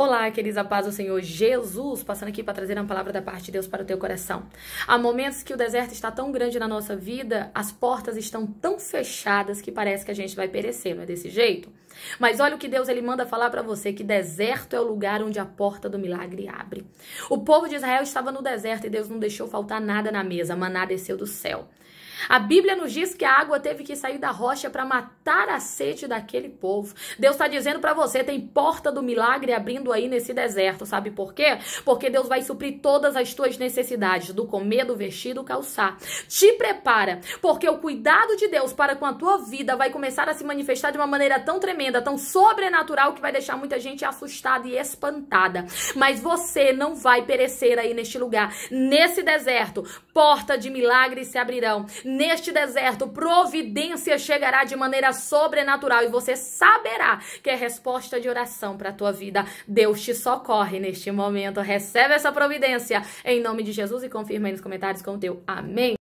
Olá, queridos, a paz do Senhor Jesus, passando aqui para trazer uma palavra da parte de Deus para o teu coração. Há momentos que o deserto está tão grande na nossa vida, as portas estão tão fechadas que parece que a gente vai perecer, não é desse jeito? Mas olha o que Deus ele manda falar para você, que deserto é o lugar onde a porta do milagre abre. O povo de Israel estava no deserto e Deus não deixou faltar nada na mesa, maná desceu do céu. A Bíblia nos diz que a água teve que sair da rocha para matar a sede daquele povo. Deus está dizendo para você: tem porta do milagre abrindo aí nesse deserto. Sabe por quê? Porque Deus vai suprir todas as tuas necessidades, do comer, do vestir, do calçar. Te prepara, porque o cuidado de Deus para com a tua vida vai começar a se manifestar de uma maneira tão tremenda, tão sobrenatural, que vai deixar muita gente assustada e espantada. Mas você não vai perecer aí neste lugar, nesse deserto. Porta de milagres se abrirão neste deserto, providência chegará de maneira sobrenatural e você saberá que é resposta de oração para a tua vida. Deus te socorre neste momento. Recebe essa providência em nome de Jesus e confirma aí nos comentários com o teu amém.